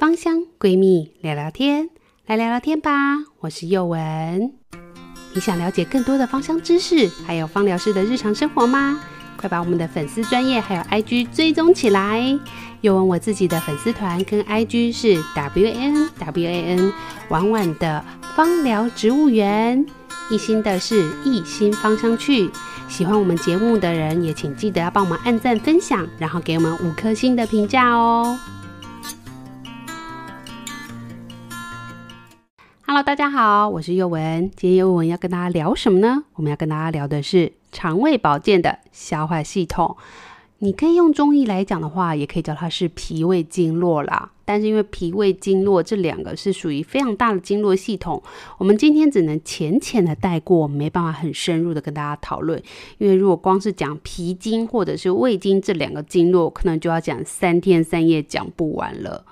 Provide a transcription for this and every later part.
芳香闺蜜聊聊天，来聊聊天吧。我是右文，你想了解更多的芳香知识，还有芳疗师的日常生活吗？快把我们的粉丝专业还有 IG 追踪起来。又文我自己的粉丝团跟 IG 是 WNWAN 婉婉的芳疗植物园，一心的是一心芳香趣。喜欢我们节目的人也请记得要帮我们按赞分享，然后给我们五颗星的评价哦。Hello，大家好，我是幼文。今天幼文要跟大家聊什么呢？我们要跟大家聊的是肠胃保健的消化系统。你可以用中医来讲的话，也可以叫它是脾胃经络啦。但是因为脾胃经络这两个是属于非常大的经络系统，我们今天只能浅浅的带过，没办法很深入的跟大家讨论。因为如果光是讲脾经或者是胃经这两个经络，可能就要讲三天三夜讲不完了。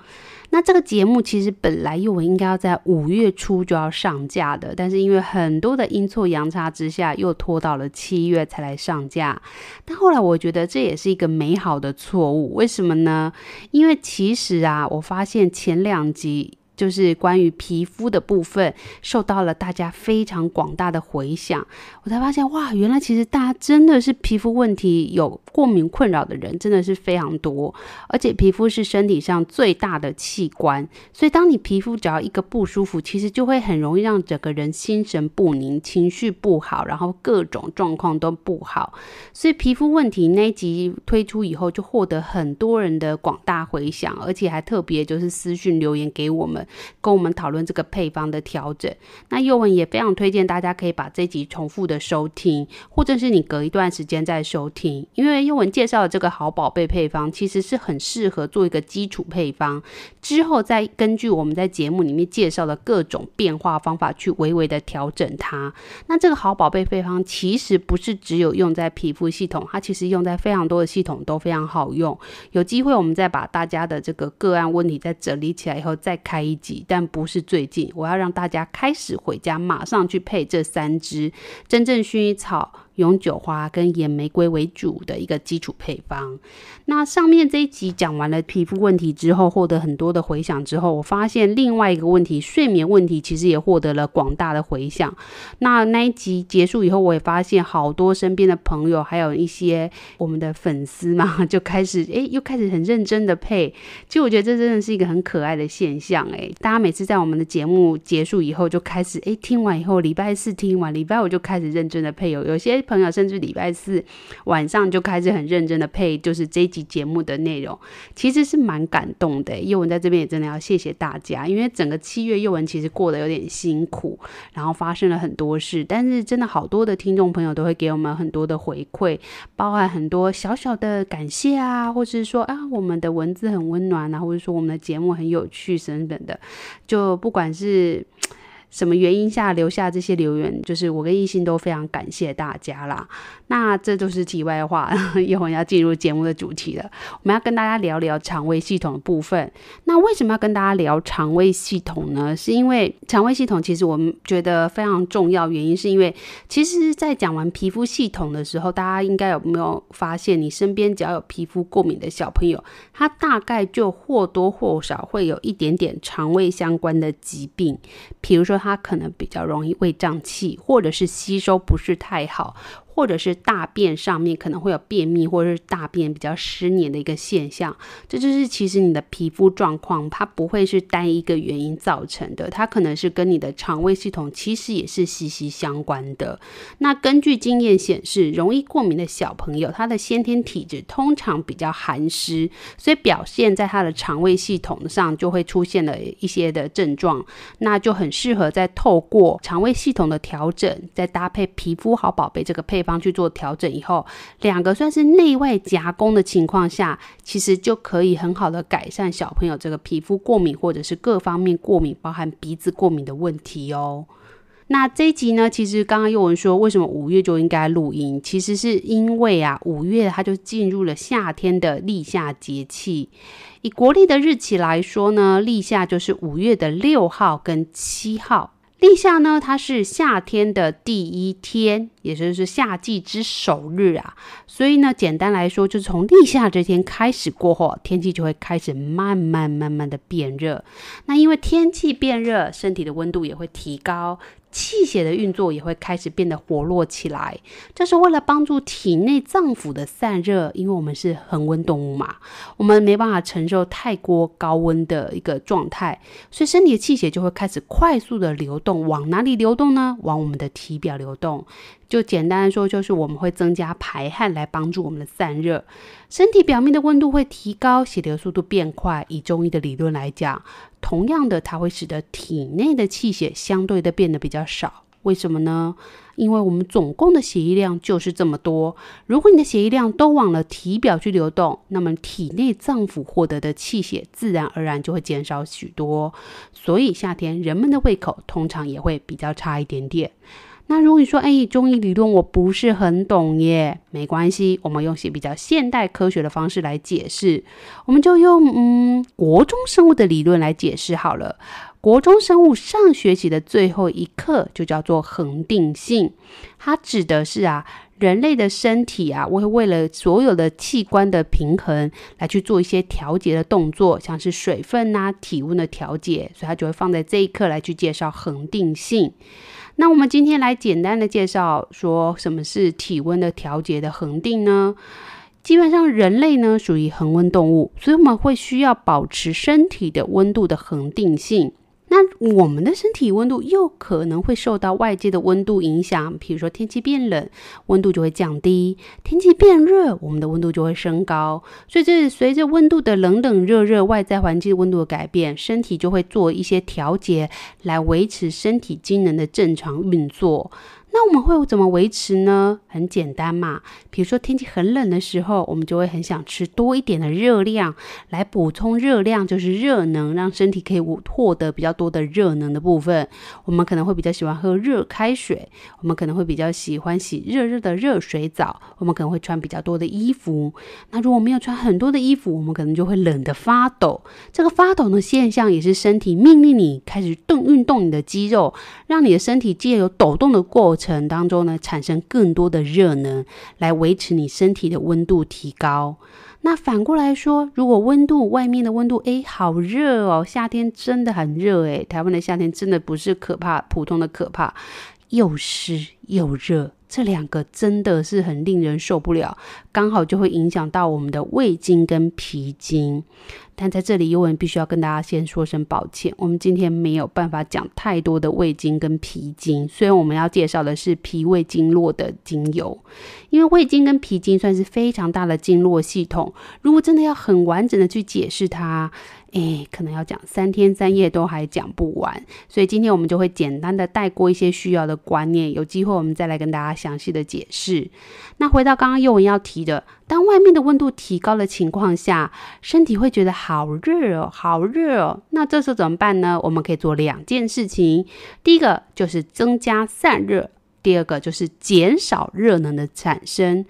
那这个节目其实本来我应该要在五月初就要上架的，但是因为很多的阴错阳差之下，又拖到了七月才来上架。但后来我觉得这也是一个美好的错误，为什么呢？因为其实啊，我发现前两集。就是关于皮肤的部分受到了大家非常广大的回响，我才发现哇，原来其实大家真的是皮肤问题有过敏困扰的人真的是非常多，而且皮肤是身体上最大的器官，所以当你皮肤只要一个不舒服，其实就会很容易让整个人心神不宁、情绪不好，然后各种状况都不好。所以皮肤问题那一集推出以后，就获得很多人的广大回响，而且还特别就是私讯留言给我们。跟我们讨论这个配方的调整。那佑文也非常推荐大家可以把这集重复的收听，或者是你隔一段时间再收听，因为佑文介绍的这个好宝贝配方其实是很适合做一个基础配方，之后再根据我们在节目里面介绍的各种变化方法去微微的调整它。那这个好宝贝配方其实不是只有用在皮肤系统，它其实用在非常多的系统都非常好用。有机会我们再把大家的这个个案问题再整理起来以后再开一。但不是最近，我要让大家开始回家，马上去配这三支真正薰衣草。永久花跟野玫瑰为主的一个基础配方。那上面这一集讲完了皮肤问题之后，获得很多的回响之后，我发现另外一个问题，睡眠问题其实也获得了广大的回响。那那一集结束以后，我也发现好多身边的朋友，还有一些我们的粉丝嘛，就开始诶又开始很认真的配。其实我觉得这真的是一个很可爱的现象诶。大家每次在我们的节目结束以后，就开始诶，听完以后礼拜四听完礼拜五就开始认真的配有有些。朋友甚至礼拜四晚上就开始很认真的配，就是这一集节目的内容，其实是蛮感动的。叶文在这边也真的要谢谢大家，因为整个七月叶文其实过得有点辛苦，然后发生了很多事，但是真的好多的听众朋友都会给我们很多的回馈，包含很多小小的感谢啊，或是说啊我们的文字很温暖啊，或者说我们的节目很有趣等等的，就不管是。什么原因下留下这些留言？就是我跟艺兴都非常感谢大家啦。那这都是题外话，一会儿要进入节目的主题了。我们要跟大家聊聊肠胃系统的部分。那为什么要跟大家聊肠胃系统呢？是因为肠胃系统其实我们觉得非常重要。原因是因为，其实，在讲完皮肤系统的时候，大家应该有没有发现，你身边只要有皮肤过敏的小朋友，他大概就或多或少会有一点点肠胃相关的疾病，比如说。它可能比较容易胃胀气，或者是吸收不是太好。或者是大便上面可能会有便秘，或者是大便比较湿黏的一个现象，这就是其实你的皮肤状况，它不会是单一个原因造成的，它可能是跟你的肠胃系统其实也是息息相关的。那根据经验显示，容易过敏的小朋友，他的先天体质通常比较寒湿，所以表现在他的肠胃系统上就会出现了一些的症状，那就很适合在透过肠胃系统的调整，再搭配皮肤好宝贝这个配方。方去做调整以后，两个算是内外夹攻的情况下，其实就可以很好的改善小朋友这个皮肤过敏或者是各方面过敏，包含鼻子过敏的问题哦。那这一集呢，其实刚刚又文说为什么五月就应该录音，其实是因为啊，五月它就进入了夏天的立夏节气。以国历的日期来说呢，立夏就是五月的六号跟七号。立夏呢，它是夏天的第一天，也就是夏季之首日啊。所以呢，简单来说，就是从立夏这天开始过后，天气就会开始慢慢慢慢的变热。那因为天气变热，身体的温度也会提高。气血的运作也会开始变得活络起来，这是为了帮助体内脏腑的散热，因为我们是恒温动物嘛，我们没办法承受太过高温的一个状态，所以身体的气血就会开始快速的流动，往哪里流动呢？往我们的体表流动。就简单的说，就是我们会增加排汗来帮助我们的散热，身体表面的温度会提高，血流速度变快。以中医的理论来讲。同样的，它会使得体内的气血相对的变得比较少。为什么呢？因为我们总共的血液量就是这么多。如果你的血液量都往了体表去流动，那么体内脏腑获得的气血自然而然就会减少许多。所以夏天人们的胃口通常也会比较差一点点。那如果你说，哎，中医理论我不是很懂耶，没关系，我们用些比较现代科学的方式来解释，我们就用嗯国中生物的理论来解释好了。国中生物上学期的最后一课就叫做恒定性，它指的是啊人类的身体啊会为了所有的器官的平衡来去做一些调节的动作，像是水分啊体温的调节，所以它就会放在这一课来去介绍恒定性。那我们今天来简单的介绍，说什么是体温的调节的恒定呢？基本上，人类呢属于恒温动物，所以我们会需要保持身体的温度的恒定性。我们的身体温度又可能会受到外界的温度影响，比如说天气变冷，温度就会降低；天气变热，我们的温度就会升高。所以，这随着温度的冷冷热热，外在环境温度的改变，身体就会做一些调节，来维持身体机能的正常运作。那我们会怎么维持呢？很简单嘛，比如说天气很冷的时候，我们就会很想吃多一点的热量来补充热量，就是热能让身体可以获得比较多的热能的部分。我们可能会比较喜欢喝热开水，我们可能会比较喜欢洗热热的热水澡，我们可能会穿比较多的衣服。那如果没有穿很多的衣服，我们可能就会冷得发抖。这个发抖的现象也是身体命令你开始动运动你的肌肉，让你的身体借由抖动的过。程当中呢，产生更多的热能来维持你身体的温度提高。那反过来说，如果温度外面的温度哎，好热哦，夏天真的很热哎，台湾的夏天真的不是可怕，普通的可怕。又湿又热，这两个真的是很令人受不了，刚好就会影响到我们的胃经跟脾经。但在这里，尤文必须要跟大家先说声抱歉，我们今天没有办法讲太多的胃经跟脾经。虽然我们要介绍的是脾胃经络的精油，因为胃经跟脾经算是非常大的经络系统，如果真的要很完整的去解释它。哎，可能要讲三天三夜都还讲不完，所以今天我们就会简单的带过一些需要的观念。有机会我们再来跟大家详细的解释。那回到刚刚幼文要提的，当外面的温度提高的情况下，身体会觉得好热哦，好热哦。那这时候怎么办呢？我们可以做两件事情，第一个就是增加散热，第二个就是减少热能的产生。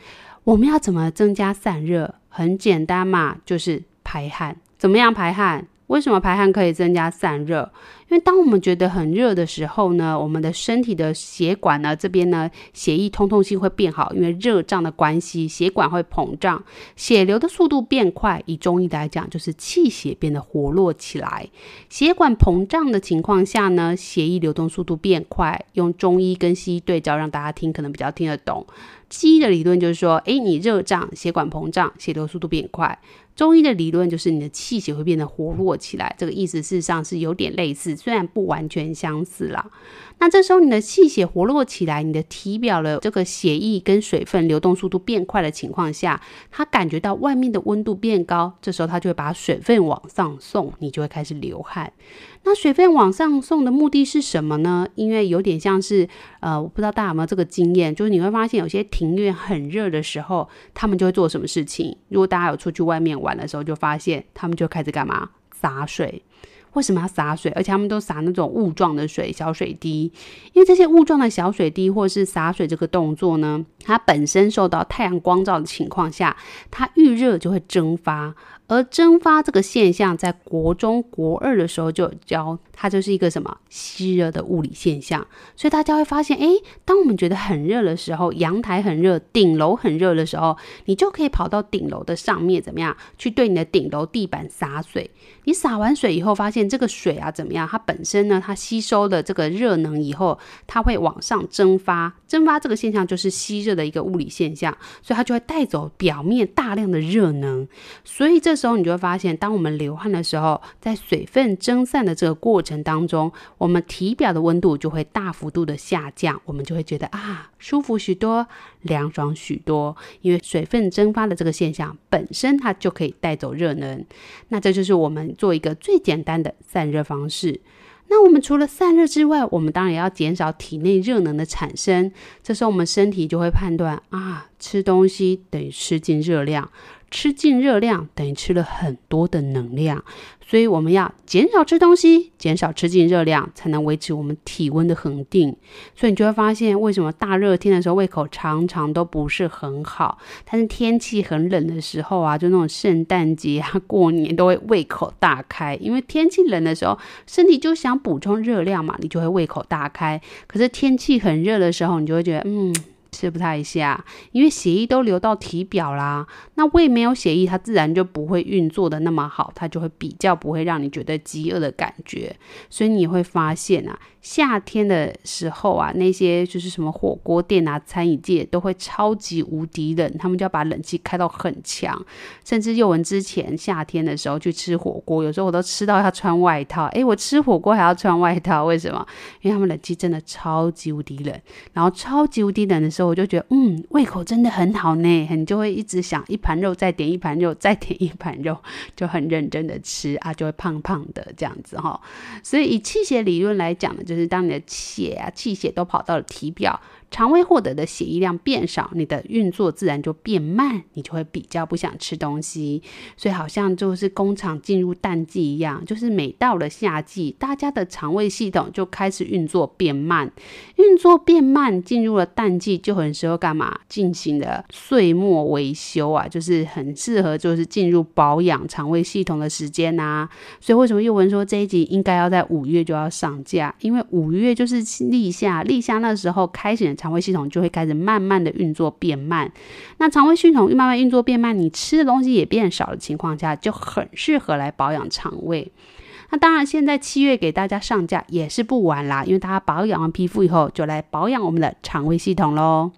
我们要怎么增加散热？很简单嘛，就是排汗。怎么样排汗？为什么排汗可以增加散热？因为当我们觉得很热的时候呢，我们的身体的血管呢，这边呢，血液通透性会变好，因为热胀的关系，血管会膨胀，血流的速度变快。以中医来讲，就是气血变得活络起来。血管膨胀的情况下呢，血液流动速度变快。用中医跟西医对照，让大家听可能比较听得懂。西医的理论就是说，诶，你热胀，血管膨胀，血流速度变快。中医的理论就是你的气血会变得活络起来，这个意思事实上是有点类似，虽然不完全相似啦。那这时候你的气血活络起来，你的体表的这个血液跟水分流动速度变快的情况下，它感觉到外面的温度变高，这时候它就会把水分往上送，你就会开始流汗。那水分往上送的目的是什么呢？因为有点像是，呃，我不知道大家有没有这个经验，就是你会发现有些庭院很热的时候，他们就会做什么事情。如果大家有出去外面玩的时候，就发现他们就开始干嘛洒水。为什么要洒水？而且他们都洒那种雾状的水，小水滴。因为这些雾状的小水滴，或是洒水这个动作呢，它本身受到太阳光照的情况下，它遇热就会蒸发。而蒸发这个现象，在国中国二的时候就教，它就是一个什么吸热的物理现象。所以大家会发现，诶，当我们觉得很热的时候，阳台很热、顶楼很热的时候，你就可以跑到顶楼的上面，怎么样去对你的顶楼地板洒水？你洒完水以后，发现这个水啊，怎么样？它本身呢，它吸收了这个热能以后，它会往上蒸发。蒸发这个现象就是吸热的一个物理现象，所以它就会带走表面大量的热能。所以这。时候，你就会发现，当我们流汗的时候，在水分蒸散的这个过程当中，我们体表的温度就会大幅度的下降，我们就会觉得啊，舒服许多，凉爽许多。因为水分蒸发的这个现象本身，它就可以带走热能。那这就是我们做一个最简单的散热方式。那我们除了散热之外，我们当然也要减少体内热能的产生。这时候，我们身体就会判断啊，吃东西等于吃进热量。吃进热量等于吃了很多的能量，所以我们要减少吃东西，减少吃进热量，才能维持我们体温的恒定。所以你就会发现，为什么大热天的时候胃口常常都不是很好，但是天气很冷的时候啊，就那种圣诞节啊、过年都会胃口大开，因为天气冷的时候，身体就想补充热量嘛，你就会胃口大开。可是天气很热的时候，你就会觉得，嗯。吃不太下，因为血液都流到体表啦。那胃没有血液，它自然就不会运作的那么好，它就会比较不会让你觉得饥饿的感觉，所以你会发现啊。夏天的时候啊，那些就是什么火锅店啊、餐饮界都会超级无敌冷，他们就要把冷气开到很强，甚至又文之前夏天的时候去吃火锅，有时候我都吃到要穿外套。哎，我吃火锅还要穿外套，为什么？因为他们冷气真的超级无敌冷，然后超级无敌冷的时候，我就觉得嗯，胃口真的很好呢，很就会一直想一盘肉，再点一盘肉，再点一盘肉，就很认真的吃啊，就会胖胖的这样子哈。所以以气血理论来讲呢。就是当你的血啊气血都跑到了体表。肠胃获得的血液量变少，你的运作自然就变慢，你就会比较不想吃东西，所以好像就是工厂进入淡季一样，就是每到了夏季，大家的肠胃系统就开始运作变慢，运作变慢，进入了淡季就很适合干嘛进行的岁末维修啊，就是很适合就是进入保养肠胃系统的时间呐。所以为什么又文说这一集应该要在五月就要上架？因为五月就是立夏，立夏那时候开始。肠胃系统就会开始慢慢的运作变慢，那肠胃系统慢慢运作变慢，你吃的东西也变少的情况下，就很适合来保养肠胃。那当然，现在七月给大家上架也是不晚啦，因为大家保养完皮肤以后，就来保养我们的肠胃系统喽。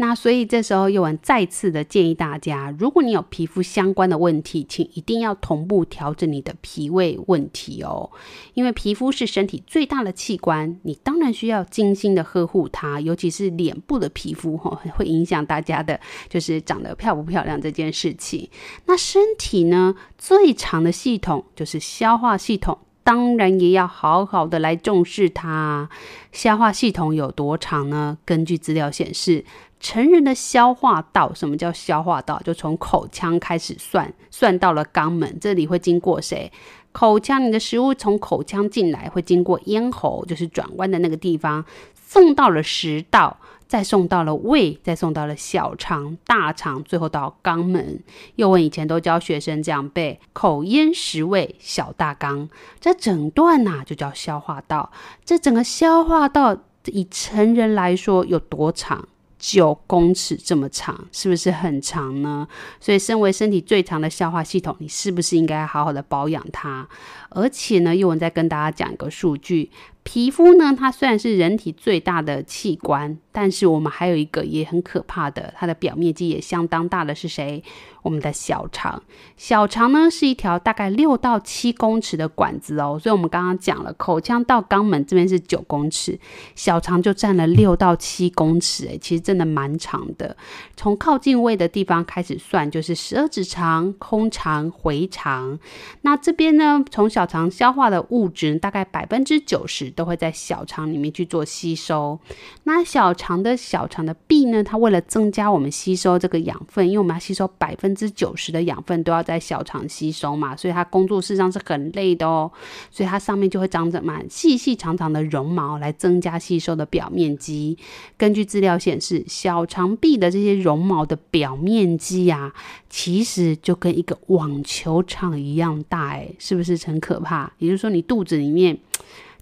那所以这时候，又文再次的建议大家，如果你有皮肤相关的问题，请一定要同步调整你的脾胃问题哦。因为皮肤是身体最大的器官，你当然需要精心的呵护它，尤其是脸部的皮肤哈，会影响大家的就是长得漂不漂亮这件事情。那身体呢，最长的系统就是消化系统，当然也要好好的来重视它。消化系统有多长呢？根据资料显示。成人的消化道，什么叫消化道？就从口腔开始算，算到了肛门，这里会经过谁？口腔，你的食物从口腔进来，会经过咽喉，就是转弯的那个地方，送到了食道，再送到了胃，再送到了小肠、大肠，最后到肛门。又问以前都教学生这样背：口咽食胃小大肛。这整段呐，就叫消化道？这整个消化道，以成人来说有多长？九公尺这么长，是不是很长呢？所以，身为身体最长的消化系统，你是不是应该好好的保养它？而且呢，又在跟大家讲一个数据：皮肤呢，它虽然是人体最大的器官，但是我们还有一个也很可怕的，它的表面积也相当大的是谁？我们的小肠。小肠呢是一条大概六到七公尺的管子哦，所以我们刚刚讲了，口腔到肛门这边是九公尺，小肠就占了六到七公尺，哎，其实真的蛮长的。从靠近胃的地方开始算，就是十二指肠、空肠、回肠。那这边呢，从小小肠消化的物质大概百分之九十都会在小肠里面去做吸收。那小肠的小肠的壁呢？它为了增加我们吸收这个养分，因为我们要吸收百分之九十的养分都要在小肠吸收嘛，所以它工作事实上是很累的哦。所以它上面就会长着满细细长长的绒毛来增加吸收的表面积。根据资料显示，小肠壁的这些绒毛的表面积啊，其实就跟一个网球场一样大。哎，是不是乘客？可怕，也就是说，你肚子里面。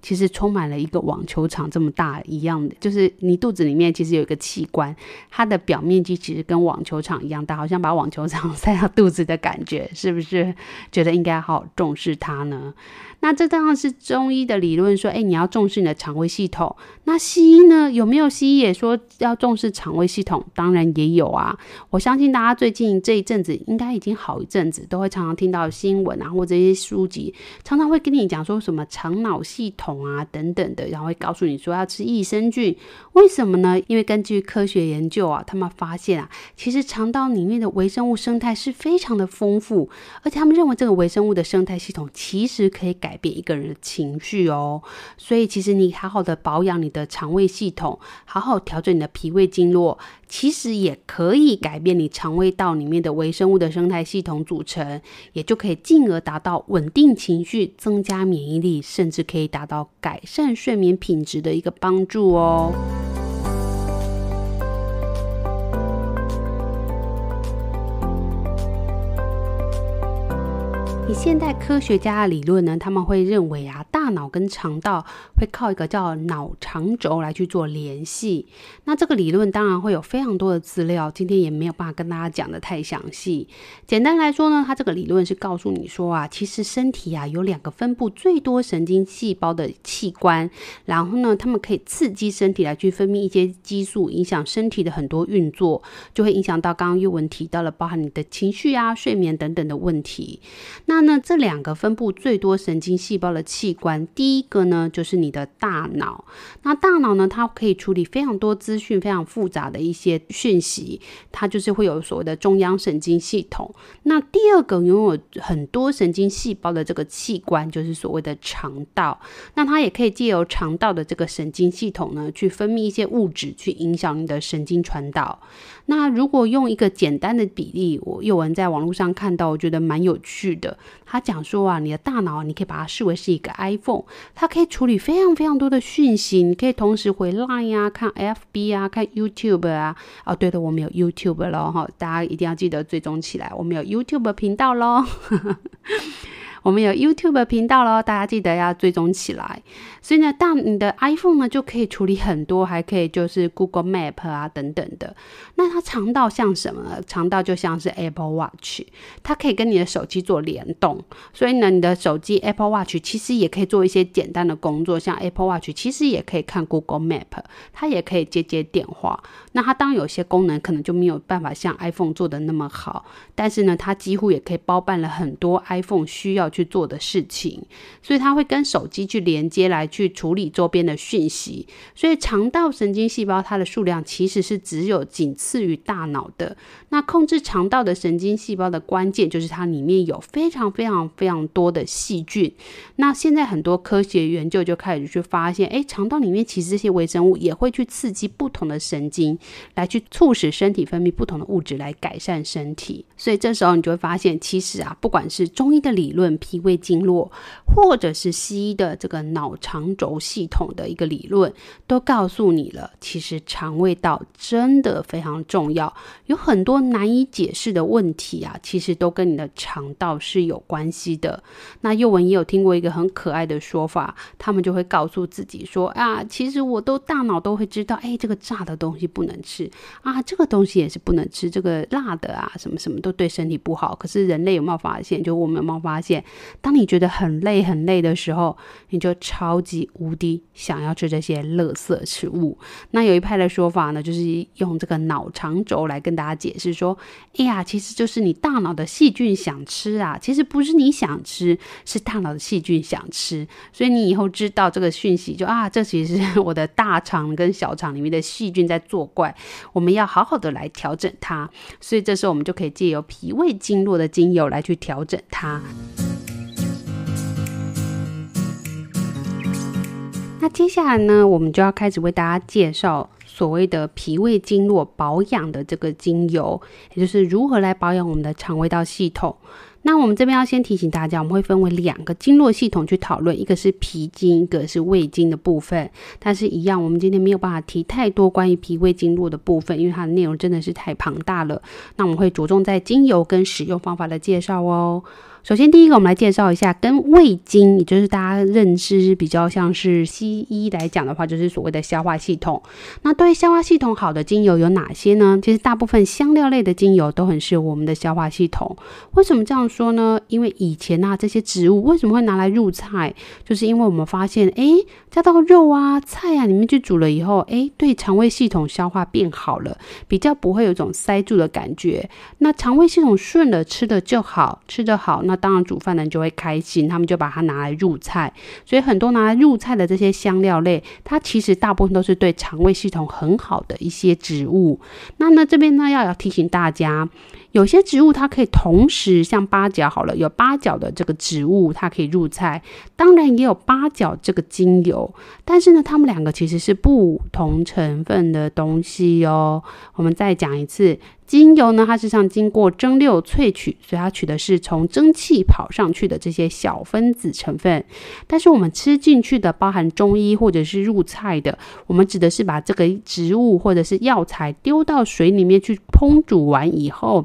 其实充满了一个网球场这么大一样的，就是你肚子里面其实有一个器官，它的表面积其实跟网球场一样大，好像把网球场塞到肚子的感觉，是不是？觉得应该好好重视它呢？那这当然是中医的理论说，哎，你要重视你的肠胃系统。那西医呢？有没有西医也说要重视肠胃系统？当然也有啊。我相信大家最近这一阵子应该已经好一阵子，都会常常听到新闻啊，或这些书籍，常常会跟你讲说什么肠脑系统。桶啊等等的，然后会告诉你说要吃益生菌，为什么呢？因为根据科学研究啊，他们发现啊，其实肠道里面的微生物生态是非常的丰富，而且他们认为这个微生物的生态系统其实可以改变一个人的情绪哦。所以其实你好好的保养你的肠胃系统，好好调整你的脾胃经络，其实也可以改变你肠胃道里面的微生物的生态系统组成，也就可以进而达到稳定情绪、增加免疫力，甚至可以达到。改善睡眠品质的一个帮助哦。以现代科学家的理论呢，他们会认为啊，大脑跟肠道会靠一个叫脑肠轴来去做联系。那这个理论当然会有非常多的资料，今天也没有办法跟大家讲的太详细。简单来说呢，它这个理论是告诉你说啊，其实身体啊有两个分布最多神经细胞的器官，然后呢，它们可以刺激身体来去分泌一些激素，影响身体的很多运作，就会影响到刚刚又文提到了包含你的情绪啊、睡眠等等的问题。那那呢，这两个分布最多神经细胞的器官，第一个呢就是你的大脑。那大脑呢，它可以处理非常多资讯、非常复杂的一些讯息，它就是会有所谓的中央神经系统。那第二个拥有很多神经细胞的这个器官，就是所谓的肠道。那它也可以借由肠道的这个神经系统呢，去分泌一些物质，去影响你的神经传导。那如果用一个简单的比例，我有人在网络上看到，我觉得蛮有趣的。他讲说啊，你的大脑，你可以把它视为是一个 iPhone，它可以处理非常非常多的讯息，你可以同时回 Line 呀、看 FB 啊、看 YouTube 啊。哦，对的，我们有 YouTube 咯，哈，大家一定要记得追踪起来，我们有 YouTube 频道咯。我们有 YouTube 频道喽，大家记得要追踪起来。所以呢，当你的 iPhone 呢就可以处理很多，还可以就是 Google Map 啊等等的。那它长到像什么？长到就像是 Apple Watch，它可以跟你的手机做联动。所以呢，你的手机 Apple Watch 其实也可以做一些简单的工作，像 Apple Watch 其实也可以看 Google Map，它也可以接接电话。那它当有些功能可能就没有办法像 iPhone 做的那么好，但是呢，它几乎也可以包办了很多 iPhone 需要。去做的事情，所以它会跟手机去连接来去处理周边的讯息。所以肠道神经细胞它的数量其实是只有仅次于大脑的。那控制肠道的神经细胞的关键就是它里面有非常非常非常多的细菌。那现在很多科学研究就开始去发现，诶，肠道里面其实这些微生物也会去刺激不同的神经来去促使身体分泌不同的物质来改善身体。所以这时候你就会发现，其实啊，不管是中医的理论。脾胃经络，或者是西医的这个脑肠轴系统的一个理论，都告诉你了。其实肠胃道真的非常重要，有很多难以解释的问题啊，其实都跟你的肠道是有关系的。那幼文也有听过一个很可爱的说法，他们就会告诉自己说：啊，其实我都大脑都会知道，哎，这个炸的东西不能吃啊，这个东西也是不能吃，这个辣的啊，什么什么都对身体不好。可是人类有没有发现？就我们有没有发现？当你觉得很累很累的时候，你就超级无敌想要吃这些垃圾食物。那有一派的说法呢，就是用这个脑肠轴来跟大家解释说，哎呀，其实就是你大脑的细菌想吃啊，其实不是你想吃，是大脑的细菌想吃。所以你以后知道这个讯息，就啊，这其实是我的大肠跟小肠里面的细菌在作怪，我们要好好的来调整它。所以这时候我们就可以借由脾胃经络的精油来去调整它。那接下来呢，我们就要开始为大家介绍所谓的脾胃经络保养的这个精油，也就是如何来保养我们的肠胃道系统。那我们这边要先提醒大家，我们会分为两个经络系统去讨论，一个是脾经，一个是胃经的部分。但是，一样，我们今天没有办法提太多关于脾胃经络的部分，因为它的内容真的是太庞大了。那我们会着重在精油跟使用方法的介绍哦。首先，第一个，我们来介绍一下跟味精，也就是大家认知比较像是西医来讲的话，就是所谓的消化系统。那对消化系统好的精油有哪些呢？其实大部分香料类的精油都很适合我们的消化系统。为什么这样说呢？因为以前啊，这些植物为什么会拿来入菜？就是因为我们发现，哎，加到肉啊、菜啊里面去煮了以后，哎，对肠胃系统消化变好了，比较不会有种塞住的感觉。那肠胃系统顺了，吃的就好，吃的好那。当然，煮饭人就会开心，他们就把它拿来入菜。所以，很多拿来入菜的这些香料类，它其实大部分都是对肠胃系统很好的一些植物。那呢，这边呢要要提醒大家。有些植物它可以同时像八角好了，有八角的这个植物它可以入菜，当然也有八角这个精油。但是呢，它们两个其实是不同成分的东西哟。我们再讲一次，精油呢，它是像经过蒸馏萃取，所以它取的是从蒸汽跑上去的这些小分子成分。但是我们吃进去的，包含中医或者是入菜的，我们指的是把这个植物或者是药材丢到水里面去烹煮完以后。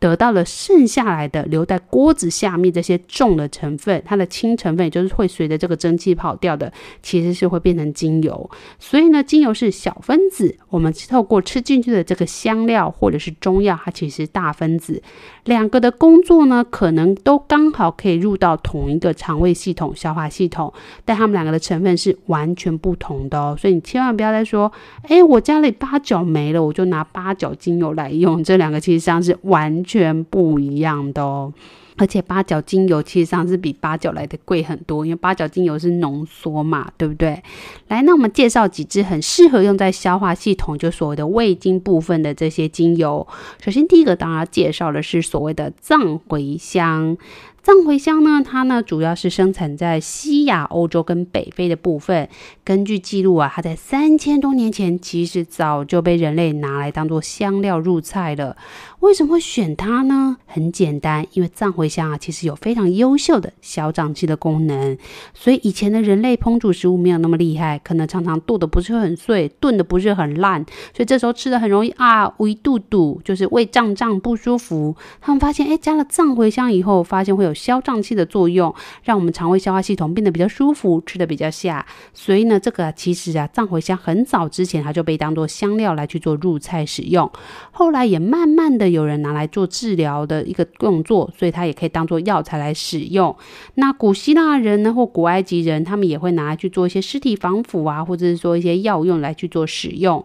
得到了剩下来的留在锅子下面这些重的成分，它的轻成分也就是会随着这个蒸汽跑掉的，其实是会变成精油。所以呢，精油是小分子，我们透过吃进去的这个香料或者是中药，它其实大分子。两个的工作呢，可能都刚好可以入到同一个肠胃系统、消化系统，但它们两个的成分是完全不同的哦。所以你千万不要再说，哎，我家里八角没了，我就拿八角精油来用。这两个其实上是完。全不一样的哦，而且八角精油其实上是比八角来的贵很多，因为八角精油是浓缩嘛，对不对？来，那我们介绍几支很适合用在消化系统，就所谓的胃经部分的这些精油。首先第一个，当然介绍的是所谓的藏茴香。藏茴香呢，它呢主要是生产在西亚、欧洲跟北非的部分。根据记录啊，它在三千多年前其实早就被人类拿来当做香料入菜了。为什么会选它呢？很简单，因为藏茴香啊其实有非常优秀的消胀气的功能。所以以前的人类烹煮食物没有那么厉害，可能常常剁的不是很碎，炖的不是很烂，所以这时候吃的很容易啊胃肚肚，就是胃胀胀不舒服。他们发现，哎，加了藏茴香以后，发现会。有消胀气的作用，让我们肠胃消化系统变得比较舒服，吃的比较下。所以呢，这个其实啊，藏茴香很早之前它就被当做香料来去做入菜使用，后来也慢慢的有人拿来做治疗的一个用作，所以它也可以当做药材来使用。那古希腊人呢，或古埃及人，他们也会拿来去做一些尸体防腐啊，或者是说一些药用来去做使用。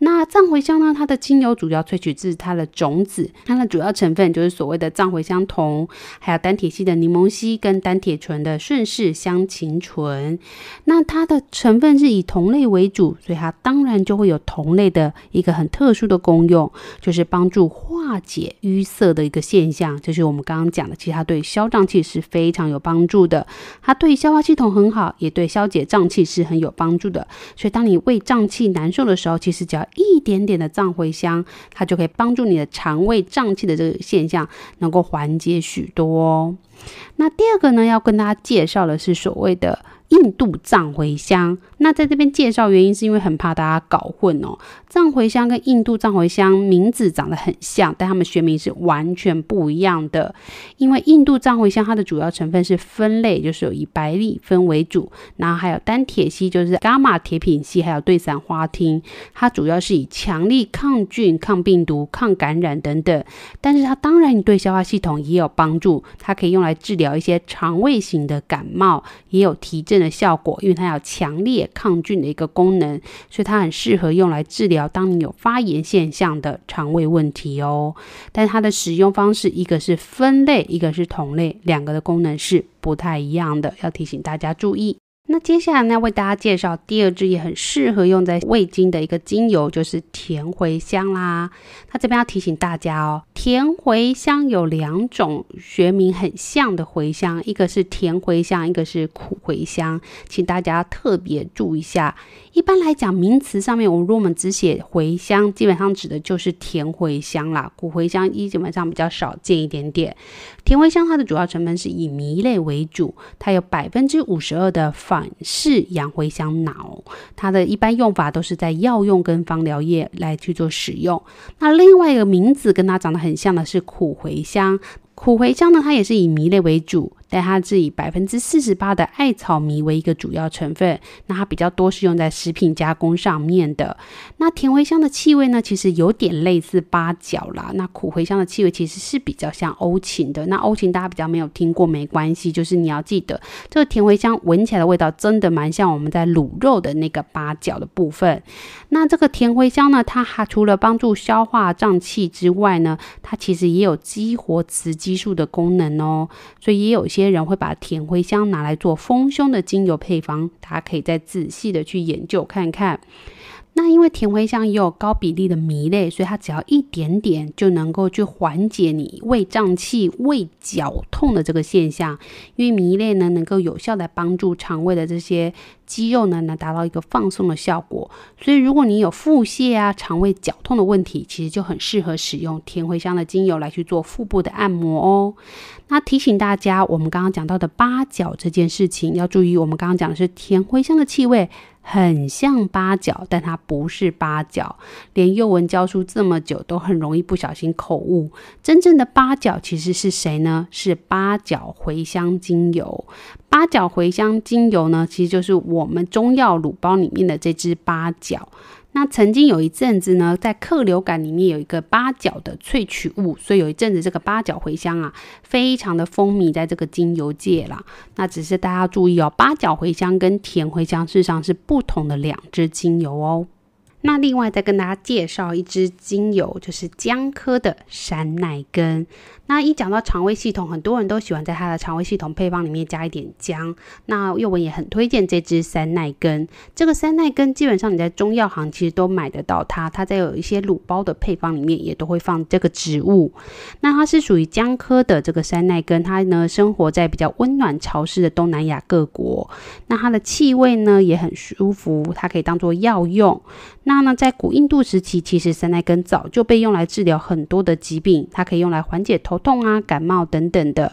那藏茴香呢？它的精油主要萃取自它的种子，它的主要成分就是所谓的藏茴香酮，还有单铁系的柠檬烯跟单铁醇的顺势香芹醇。那它的成分是以同类为主，所以它当然就会有同类的一个很特殊的功用，就是帮助化解淤塞的一个现象。就是我们刚刚讲的，其实它对消胀气是非常有帮助的，它对消化系统很好，也对消解胀气是很有帮助的。所以当你胃胀气难受的时候，其实只要一点点的藏茴香，它就可以帮助你的肠胃胀气的这个现象能够缓解许多哦。那第二个呢，要跟大家介绍的是所谓的印度藏茴香。那在这边介绍原因是因为很怕大家搞混哦。藏茴香跟印度藏茴香名字长得很像，但它们学名是完全不一样的。因为印度藏茴香它的主要成分是酚类，就是有以白藜酚为主，然后还有单铁烯，就是伽马铁品烯，还有对散花烃。它主要是以强力抗菌、抗病毒、抗感染等等。但是它当然对消化系统也有帮助，它可以用来。来治疗一些肠胃型的感冒，也有提振的效果，因为它有强烈抗菌的一个功能，所以它很适合用来治疗当你有发炎现象的肠胃问题哦。但它的使用方式，一个是分类，一个是同类，两个的功能是不太一样的，要提醒大家注意。那接下来呢，为大家介绍第二支也很适合用在味精的一个精油，就是甜茴香啦。那这边要提醒大家哦，甜茴香有两种学名很像的茴香，一个是甜茴香，一个是苦茴香，请大家特别注意一下。一般来讲，名词上面我们如果只写茴香，基本上指的就是甜茴香啦，苦茴香一基本上比较少见一点点。甜茴香它的主要成分是以醚类为主，它有百分之五十二的芳。是洋茴香脑，它的一般用法都是在药用跟芳疗液来去做使用。那另外一个名字跟它长得很像的是苦茴香。苦茴香呢，它也是以迷类为主，但它是以百分之四十八的艾草迷为一个主要成分。那它比较多是用在食品加工上面的。那甜茴香的气味呢，其实有点类似八角啦。那苦茴香的气味其实是比较像欧芹的。那欧芹大家比较没有听过，没关系，就是你要记得这个甜茴香闻起来的味道真的蛮像我们在卤肉的那个八角的部分。那这个甜茴香呢，它还除了帮助消化胀气之外呢，它其实也有激活雌。激素的功能哦，所以也有些人会把甜茴香拿来做丰胸的精油配方，大家可以再仔细的去研究看看。那因为甜茴香也有高比例的糜类，所以它只要一点点就能够去缓解你胃胀气、胃绞痛的这个现象。因为糜类呢，能够有效地帮助肠胃的这些肌肉呢，能达到一个放松的效果。所以如果你有腹泻啊、肠胃绞痛的问题，其实就很适合使用甜茴香的精油来去做腹部的按摩哦。那提醒大家，我们刚刚讲到的八角这件事情要注意，我们刚刚讲的是甜茴香的气味。很像八角，但它不是八角。连幼文教书这么久，都很容易不小心口误。真正的八角其实是谁呢？是八角茴香精油。八角茴香精油呢，其实就是我们中药乳包里面的这支八角。那曾经有一阵子呢，在客流感里面有一个八角的萃取物，所以有一阵子这个八角茴香啊，非常的风靡在这个精油界了。那只是大家注意哦，八角茴香跟甜茴香事实上是不同的两支精油哦。那另外再跟大家介绍一支精油，就是姜科的山奈根。那一讲到肠胃系统，很多人都喜欢在它的肠胃系统配方里面加一点姜。那佑文也很推荐这支三奈根。这个三奈根基本上你在中药行其实都买得到它，它在有一些卤包的配方里面也都会放这个植物。那它是属于姜科的这个三奈根，它呢生活在比较温暖潮湿的东南亚各国。那它的气味呢也很舒服，它可以当做药用。那呢在古印度时期，其实三奈根早就被用来治疗很多的疾病，它可以用来缓解头。痛啊，感冒等等的。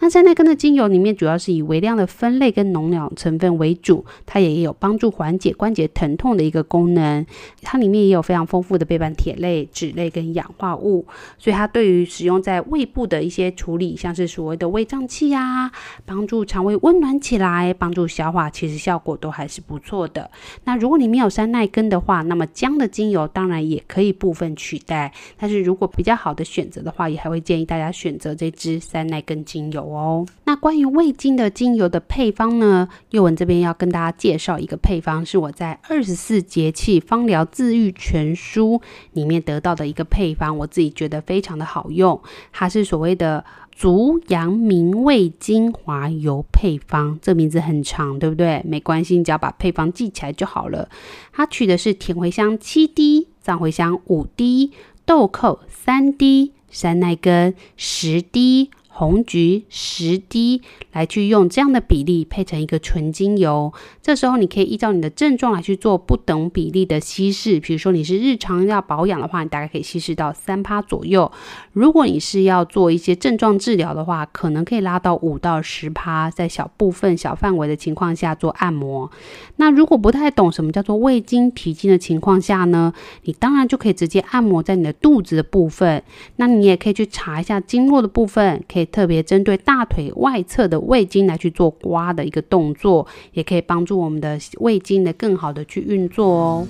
那山奈根的精油里面主要是以微量的分类跟浓量成分为主，它也有帮助缓解关节疼痛的一个功能。它里面也有非常丰富的贝板铁类、脂类跟氧化物，所以它对于使用在胃部的一些处理，像是所谓的胃胀气呀，帮助肠胃温暖起来，帮助消化，其实效果都还是不错的。那如果你没有山奈根的话，那么姜的精油当然也可以部分取代，但是如果比较好的选择的话，也还会建议大家。来选择这支三奈根精油哦。那关于味精的精油的配方呢？佑文这边要跟大家介绍一个配方，是我在《二十四节气芳疗治愈全书》里面得到的一个配方，我自己觉得非常的好用。它是所谓的足阳明胃精华油配方，这名字很长，对不对？没关系，你只要把配方记起来就好了。它取的是甜茴香七滴，藏茴香五滴，豆蔻三滴。山奈根十滴。红橘十滴来去用这样的比例配成一个纯精油，这时候你可以依照你的症状来去做不等比例的稀释。比如说你是日常要保养的话，你大概可以稀释到三趴左右；如果你是要做一些症状治疗的话，可能可以拉到五到十趴，在小部分小范围的情况下做按摩。那如果不太懂什么叫做胃经、脾经的情况下呢，你当然就可以直接按摩在你的肚子的部分。那你也可以去查一下经络的部分，可以。特别针对大腿外侧的胃经来去做刮的一个动作，也可以帮助我们的胃经呢更好的去运作哦。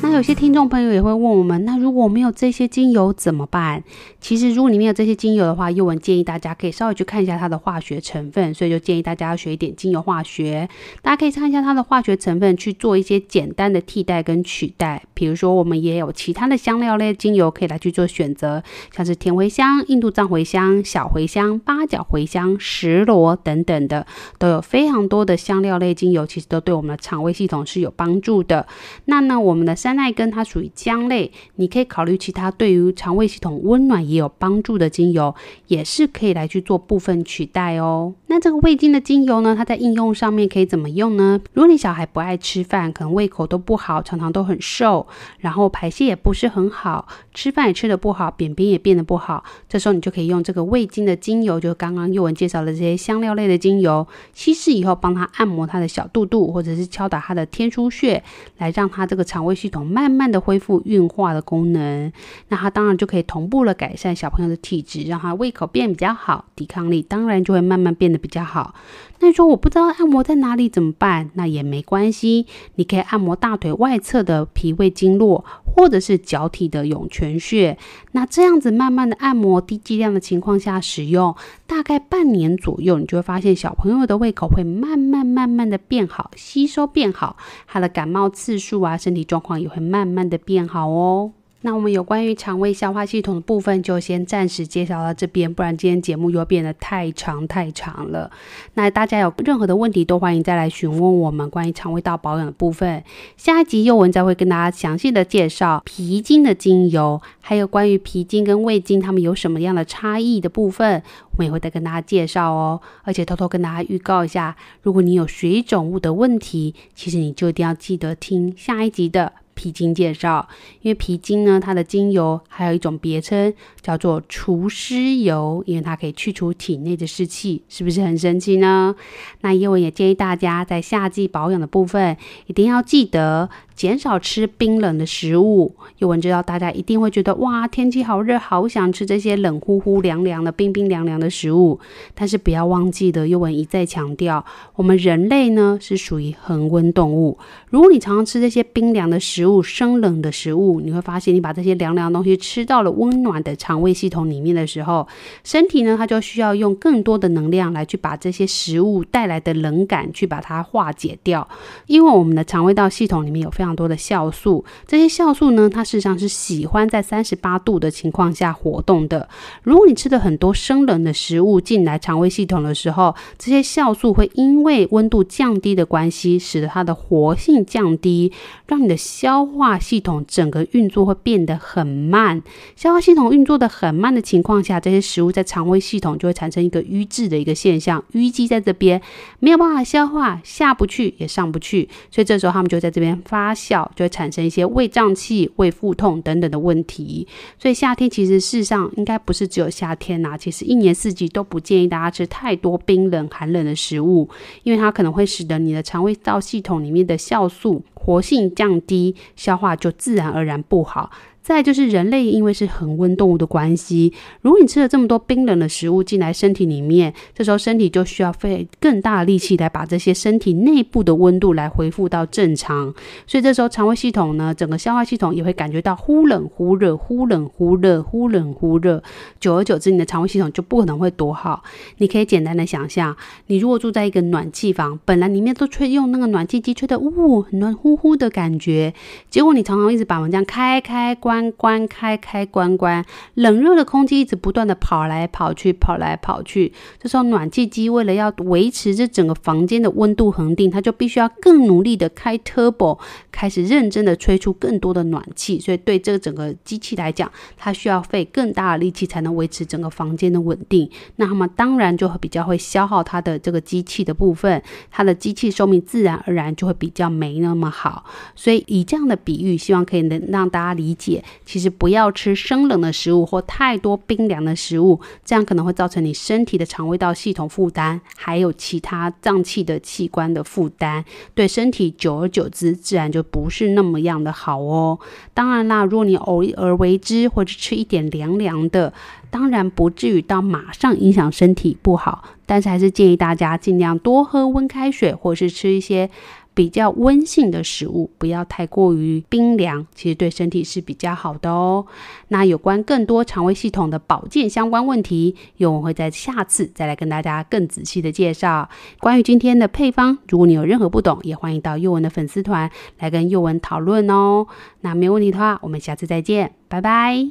那有些听众朋友也会问我们，那如果没有这些精油怎么办？其实如果里面有这些精油的话，又文建议大家可以稍微去看一下它的化学成分，所以就建议大家要学一点精油化学。大家可以看一下它的化学成分，去做一些简单的替代跟取代。比如说，我们也有其他的香料类精油可以来去做选择，像是甜茴香、印度藏茴香、小茴香、八角茴香、石螺等等的，都有非常多的香料类精油，其实都对我们的肠胃系统是有帮助的。那呢，我们的三。山奈根它属于姜类，你可以考虑其他对于肠胃系统温暖也有帮助的精油，也是可以来去做部分取代哦。那这个味精的精油呢，它在应用上面可以怎么用呢？如果你小孩不爱吃饭，可能胃口都不好，常常都很瘦，然后排泄也不是很好，吃饭也吃的不好，便便也变得不好，这时候你就可以用这个味精的精油，就刚刚佑文介绍的这些香料类的精油，稀释以后帮他按摩他的小肚肚，或者是敲打他的天枢穴，来让他这个肠胃系统。慢慢的恢复运化的功能，那它当然就可以同步了改善小朋友的体质，让他胃口变比较好，抵抗力当然就会慢慢变得比较好。那你说我不知道按摩在哪里怎么办？那也没关系，你可以按摩大腿外侧的脾胃经络，或者是脚底的涌泉穴。那这样子慢慢的按摩，低剂量的情况下使用，大概半年左右，你就会发现小朋友的胃口会慢慢慢慢的变好，吸收变好，他的感冒次数啊，身体状况会慢慢的变好哦。那我们有关于肠胃消化系统的部分，就先暂时介绍到这边，不然今天节目又变得太长太长了。那大家有任何的问题，都欢迎再来询问我们关于肠胃道保养的部分。下一集又文再会跟大家详细的介绍皮筋的精油，还有关于皮筋跟胃筋它们有什么样的差异的部分，我们也会再跟大家介绍哦。而且偷偷跟大家预告一下，如果你有水肿物的问题，其实你就一定要记得听下一集的。皮筋介绍，因为皮筋呢，它的精油还有一种别称叫做除湿油，因为它可以去除体内的湿气，是不是很神奇呢？那叶文也建议大家在夏季保养的部分，一定要记得减少吃冰冷的食物。叶文知道大家一定会觉得哇，天气好热，好想吃这些冷乎乎、凉凉的冰冰凉凉的食物，但是不要忘记的，叶文一再强调，我们人类呢是属于恒温动物，如果你常常吃这些冰凉的食物，入生冷的食物，你会发现你把这些凉凉的东西吃到了温暖的肠胃系统里面的时候，身体呢它就需要用更多的能量来去把这些食物带来的冷感去把它化解掉。因为我们的肠胃道系统里面有非常多的酵素，这些酵素呢它事实上是喜欢在三十八度的情况下活动的。如果你吃的很多生冷的食物进来肠胃系统的时候，这些酵素会因为温度降低的关系，使得它的活性降低，让你的消消化系统整个运作会变得很慢，消化系统运作的很慢的情况下，这些食物在肠胃系统就会产生一个淤滞的一个现象，淤积在这边，没有办法消化，下不去也上不去，所以这时候他们就在这边发酵，就会产生一些胃胀气、胃腹痛等等的问题。所以夏天其实事实上应该不是只有夏天呐，其实一年四季都不建议大家吃太多冰冷、寒冷的食物，因为它可能会使得你的肠胃道系统里面的酵素。活性降低，消化就自然而然不好。再就是人类因为是恒温动物的关系，如果你吃了这么多冰冷的食物进来身体里面，这时候身体就需要费更大的力气来把这些身体内部的温度来恢复到正常，所以这时候肠胃系统呢，整个消化系统也会感觉到忽冷忽热、忽冷忽热、忽冷忽热，久而久之你的肠胃系统就不可能会多好。你可以简单的想象，你如果住在一个暖气房，本来里面都吹用那个暖气机吹的，呜，暖乎乎的感觉，结果你常常一直把门这样开开关。关关开开关关，冷热的空气一直不断的跑来跑去，跑来跑去。这时候，暖气机为了要维持这整个房间的温度恒定，它就必须要更努力的开 turbo，开始认真的吹出更多的暖气。所以，对这个整个机器来讲，它需要费更大的力气才能维持整个房间的稳定。那么，当然就比较会消耗它的这个机器的部分，它的机器寿命自然而然就会比较没那么好。所以，以这样的比喻，希望可以能让大家理解。其实不要吃生冷的食物或太多冰凉的食物，这样可能会造成你身体的肠胃道系统负担，还有其他脏器的器官的负担，对身体久而久之自然就不是那么样的好哦。当然啦，如果你偶尔为之或者吃一点凉凉的，当然不至于到马上影响身体不好，但是还是建议大家尽量多喝温开水，或是吃一些。比较温性的食物，不要太过于冰凉，其实对身体是比较好的哦。那有关更多肠胃系统的保健相关问题，佑我会在下次再来跟大家更仔细的介绍。关于今天的配方，如果你有任何不懂，也欢迎到佑文的粉丝团来跟佑文讨论哦。那没有问题的话，我们下次再见，拜拜。